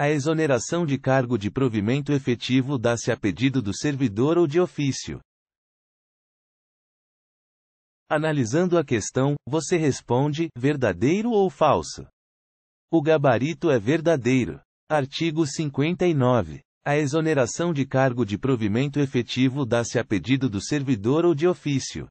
A exoneração de cargo de provimento efetivo dá-se a pedido do servidor ou de ofício. Analisando a questão, você responde: verdadeiro ou falso? O gabarito é verdadeiro. Artigo 59. A exoneração de cargo de provimento efetivo dá-se a pedido do servidor ou de ofício.